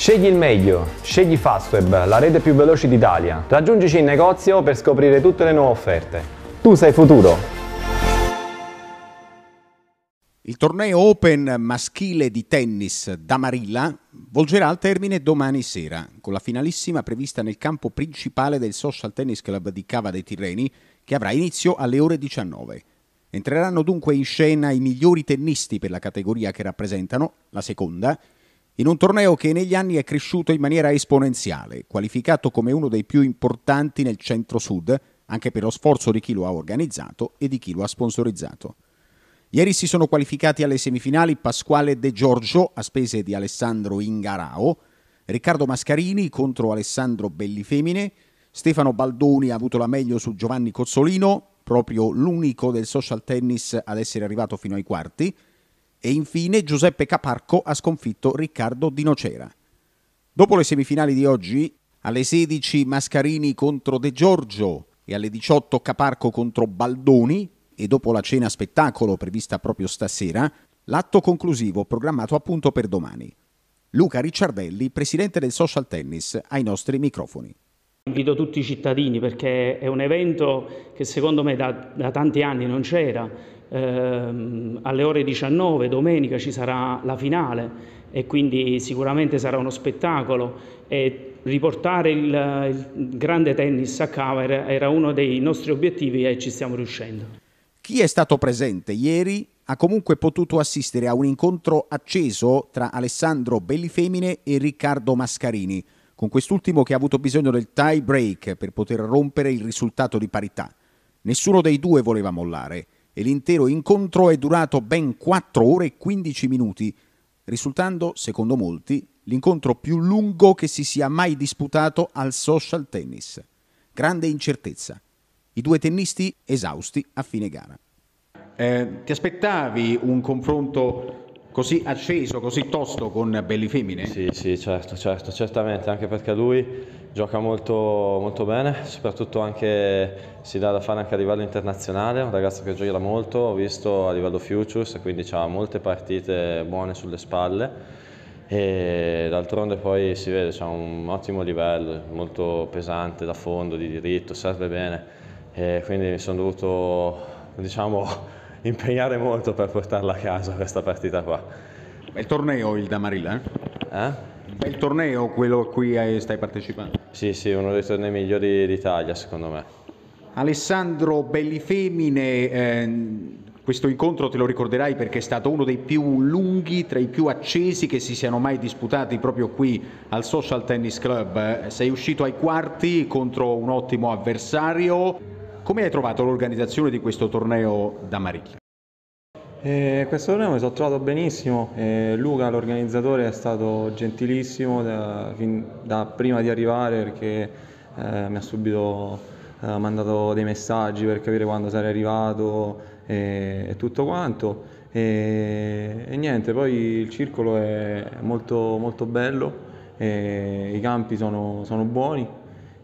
Scegli il meglio, scegli Fastweb, la rete più veloce d'Italia. Raggiungici in negozio per scoprire tutte le nuove offerte. Tu sei futuro! Il torneo Open maschile di tennis da Marilla volgerà al termine domani sera, con la finalissima prevista nel campo principale del Social Tennis Club di Cava dei Tirreni, che avrà inizio alle ore 19. Entreranno dunque in scena i migliori tennisti per la categoria che rappresentano, la seconda, in un torneo che negli anni è cresciuto in maniera esponenziale, qualificato come uno dei più importanti nel centro-sud, anche per lo sforzo di chi lo ha organizzato e di chi lo ha sponsorizzato. Ieri si sono qualificati alle semifinali Pasquale De Giorgio a spese di Alessandro Ingarao, Riccardo Mascarini contro Alessandro Bellifemine, Stefano Baldoni ha avuto la meglio su Giovanni Cozzolino, proprio l'unico del social tennis ad essere arrivato fino ai quarti, e infine Giuseppe Caparco ha sconfitto Riccardo Di Nocera. Dopo le semifinali di oggi, alle 16 Mascarini contro De Giorgio e alle 18 Caparco contro Baldoni e dopo la cena spettacolo prevista proprio stasera, l'atto conclusivo programmato appunto per domani. Luca Ricciardelli, presidente del Social Tennis, ai nostri microfoni. Invito tutti i cittadini perché è un evento che secondo me da, da tanti anni non c'era Ehm, alle ore 19 domenica ci sarà la finale e quindi sicuramente sarà uno spettacolo e riportare il, il grande tennis a Cava era, era uno dei nostri obiettivi e ci stiamo riuscendo. Chi è stato presente ieri ha comunque potuto assistere a un incontro acceso tra Alessandro Bellifemine e Riccardo Mascarini, con quest'ultimo che ha avuto bisogno del tie break per poter rompere il risultato di parità. Nessuno dei due voleva mollare e l'intero incontro è durato ben 4 ore e 15 minuti, risultando, secondo molti, l'incontro più lungo che si sia mai disputato al social tennis. Grande incertezza. I due tennisti esausti a fine gara. Eh, ti aspettavi un confronto così acceso, così tosto con Bellifemine? Sì, sì, certo, certo, certamente, anche perché lui gioca molto, molto bene, soprattutto anche si dà da fare anche a livello internazionale, un ragazzo che gira molto, ho visto a livello futures, quindi ha molte partite buone sulle spalle e d'altronde poi si vede, ha un ottimo livello, molto pesante da fondo, di diritto, serve bene e quindi mi sono dovuto, diciamo, impegnare molto per portarla a casa questa partita qua. Bel torneo il Damarilla? Eh? eh? È torneo quello a cui stai partecipando? Sì, sì, uno dei tornei migliori d'Italia secondo me. Alessandro Bellifemine, ehm... Questo incontro te lo ricorderai perché è stato uno dei più lunghi, tra i più accesi che si siano mai disputati proprio qui al Social Tennis Club. Sei uscito ai quarti contro un ottimo avversario. Come hai trovato l'organizzazione di questo torneo da Mariglia? Eh, questo torneo mi sono trovato benissimo, eh, Luca l'organizzatore è stato gentilissimo da, fin, da prima di arrivare perché eh, mi ha subito eh, mandato dei messaggi per capire quando sarei arrivato e, tutto quanto e, e niente, poi il circolo è molto, molto bello, i campi sono, sono buoni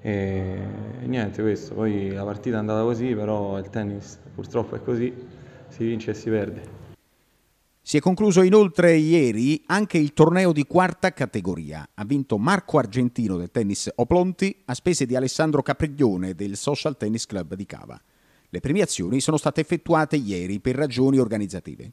e niente, questo. Poi la partita è andata così, però il tennis purtroppo è così, si vince e si perde. Si è concluso inoltre ieri anche il torneo di quarta categoria. Ha vinto Marco Argentino del tennis Oplonti a spese di Alessandro Capriglione del Social Tennis Club di Cava. Le premiazioni sono state effettuate ieri per ragioni organizzative.